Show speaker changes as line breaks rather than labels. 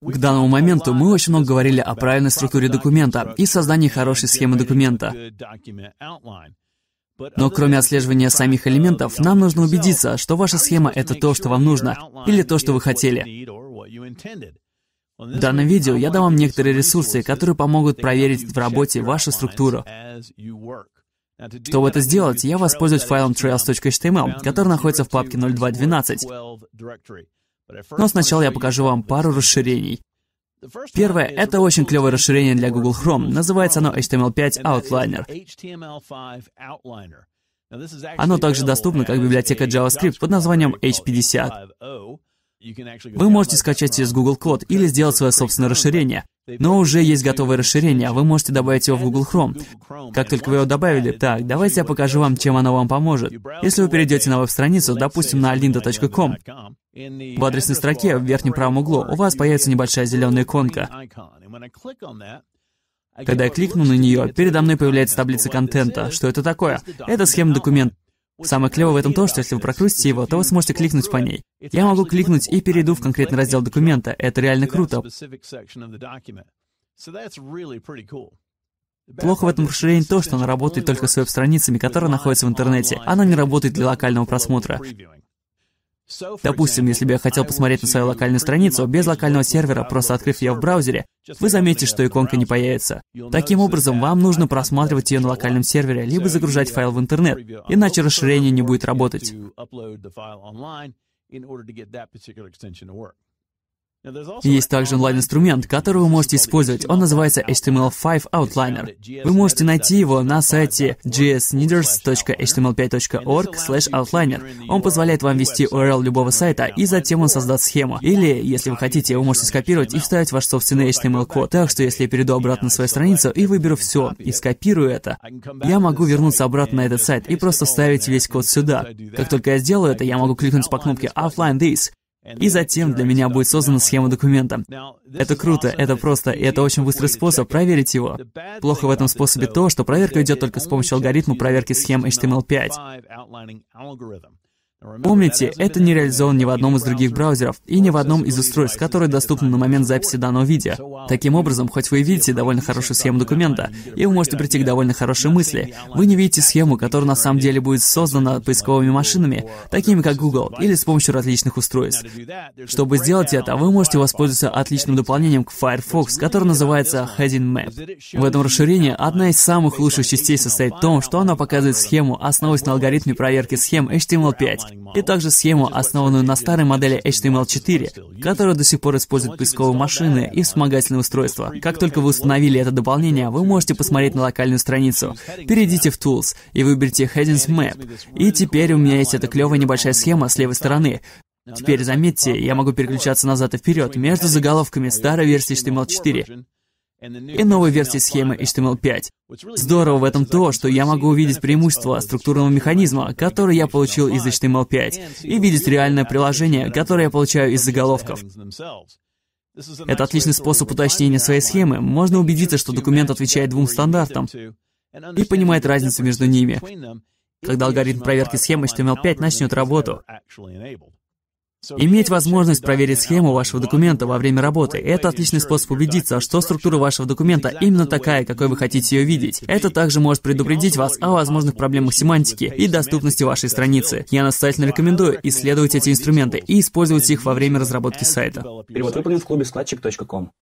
К данному моменту мы очень много говорили о правильной структуре документа и создании хорошей схемы документа. Но кроме отслеживания самих элементов, нам нужно убедиться, что ваша схема — это то, что вам нужно, или то, что вы хотели. В данном видео я дам вам некоторые ресурсы, которые помогут проверить в работе вашу структуру. Чтобы это сделать, я воспользуюсь файлом trails.html, который находится в папке 0212. Но сначала я покажу вам пару расширений. Первое — это очень клевое расширение для Google Chrome. Называется оно HTML5 Outliner. Оно также доступно как библиотека JavaScript под названием H50. Вы можете скачать ее с Google Code или сделать свое собственное расширение. Но уже есть готовое расширение, а вы можете добавить его в Google Chrome. Как только вы его добавили, так, давайте я покажу вам, чем оно вам поможет. Если вы перейдете на веб-страницу, допустим, на alinda.com, в адресной строке в верхнем правом углу у вас появится небольшая зеленая иконка. Когда я кликну на нее, передо мной появляется таблица контента. Что это такое? Это схема документа Самое клевое в этом то, что если вы прокрутите его, то вы сможете кликнуть по ней. Я могу кликнуть и перейду в конкретный раздел документа. Это реально круто. Плохо в этом расширении то, что оно работает только с веб-страницами, которые находятся в интернете. Оно не работает для локального просмотра. Допустим, если бы я хотел посмотреть на свою локальную страницу без локального сервера, просто открыв ее в браузере, вы заметите, что иконка не появится. Таким образом, вам нужно просматривать ее на локальном сервере, либо загружать файл в интернет, иначе расширение не будет работать. Есть также онлайн-инструмент, который вы можете использовать. Он называется HTML5 Outliner. Вы можете найти его на сайте gsneeders.html5.org outliner. Он позволяет вам ввести URL любого сайта, и затем он создаст схему. Или, если вы хотите, вы можете скопировать и вставить ваш собственный HTML-код. Так что, если я перейду обратно на свою страницу и выберу все, и скопирую это, я могу вернуться обратно на этот сайт и просто вставить весь код сюда. Как только я сделаю это, я могу кликнуть по кнопке Offline This, и затем для меня будет создана схема документа. Это круто, это просто, и это очень быстрый способ проверить его. Плохо в этом способе то, что проверка идет только с помощью алгоритма проверки схем HTML5. Помните, это не реализовано ни в одном из других браузеров и ни в одном из устройств, которые доступны на момент записи данного видео. Таким образом, хоть вы и видите довольно хорошую схему документа, и вы можете прийти к довольно хорошей мысли, вы не видите схему, которая на самом деле будет создана поисковыми машинами, такими как Google, или с помощью различных устройств. Чтобы сделать это, вы можете воспользоваться отличным дополнением к Firefox, которое называется Heading Map. В этом расширении одна из самых лучших частей состоит в том, что оно показывает схему, основываясь на алгоритме проверки схем HTML5, и также схему, основанную на старой модели HTML4, которую до сих пор используют поисковые машины и вспомогательные мобильное устройство. Как только вы установили это дополнение, вы можете посмотреть на локальную страницу. Перейдите в Tools и выберите Headings Map. И теперь у меня есть эта клевая небольшая схема с левой стороны. Теперь заметьте, я могу переключаться назад и вперед между заголовками старой версии HTML4 и новой версии схемы HTML5. Здорово в этом то, что я могу увидеть преимущество структурного механизма, который я получил из HTML5, и видеть реальное приложение, которое я получаю из заголовков. Это отличный способ уточнения своей схемы. Можно убедиться, что документ отвечает двум стандартам и понимает разницу между ними, когда алгоритм проверки схемы HTML5 начнет работу. Иметь возможность проверить схему вашего документа во время работы – это отличный способ убедиться, что структура вашего документа именно такая, какой вы хотите ее видеть. Это также может предупредить вас о возможных проблемах семантики и доступности вашей страницы. Я настоятельно рекомендую исследовать эти инструменты и использовать их во время разработки сайта. Перевод выполнен в клубе складчик.ком.